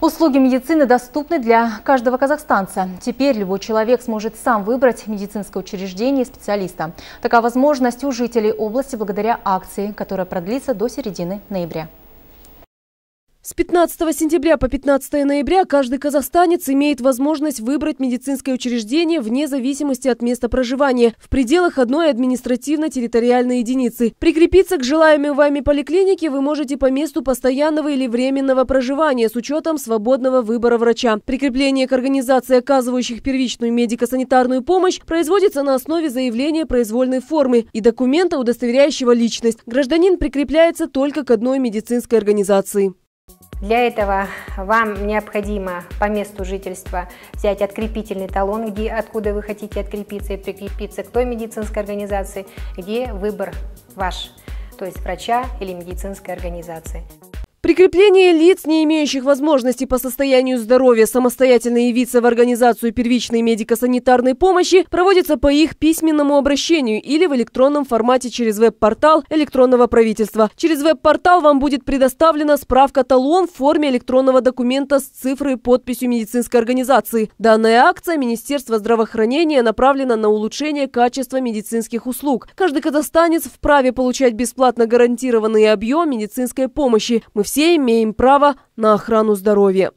Услуги медицины доступны для каждого казахстанца. Теперь любой человек сможет сам выбрать медицинское учреждение и специалиста. Такая возможность у жителей области благодаря акции, которая продлится до середины ноября. С 15 сентября по 15 ноября каждый казахстанец имеет возможность выбрать медицинское учреждение вне зависимости от места проживания в пределах одной административно-территориальной единицы. Прикрепиться к желаемой вами поликлинике вы можете по месту постоянного или временного проживания с учетом свободного выбора врача. Прикрепление к организации, оказывающих первичную медико-санитарную помощь, производится на основе заявления произвольной формы и документа, удостоверяющего личность. Гражданин прикрепляется только к одной медицинской организации. Для этого вам необходимо по месту жительства взять открепительный талон, где, откуда вы хотите открепиться и прикрепиться к той медицинской организации, где выбор ваш, то есть врача или медицинской организации. Прикрепление лиц, не имеющих возможности по состоянию здоровья самостоятельно явиться в организацию первичной медико-санитарной помощи, проводится по их письменному обращению или в электронном формате через веб-портал электронного правительства. Через веб-портал вам будет предоставлена справка-талон в форме электронного документа с цифрой и подписью медицинской организации. Данная акция Министерства здравоохранения направлена на улучшение качества медицинских услуг. Каждый казахстанец вправе получать бесплатно гарантированный объем медицинской помощи. Мы все имеем право на охрану здоровья.